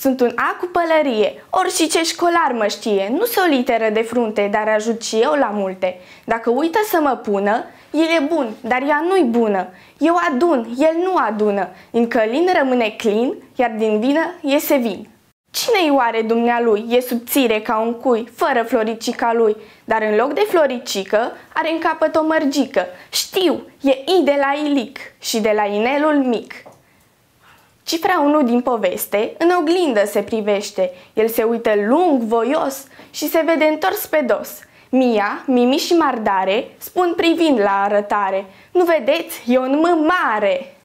Sunt un A cu pălărie, și ce școlar mă știe, nu se o literă de frunte, dar ajut și eu la multe. Dacă uită să mă pună, el e bun, dar ea nu-i bună. Eu adun, el nu adună. Din călin rămâne clin, iar din vină iese vin. Cine-i oare dumnealui? E subțire ca un cui, fără floricica lui, dar în loc de floricică are în capăt o mărgică. Știu, e I de la Ilic și de la inelul mic. Cifra 1 din poveste în oglindă se privește. El se uită lung, voios și se vede întors pe dos. Mia, Mimi și Mardare spun privind la arătare. Nu vedeți? E un mare!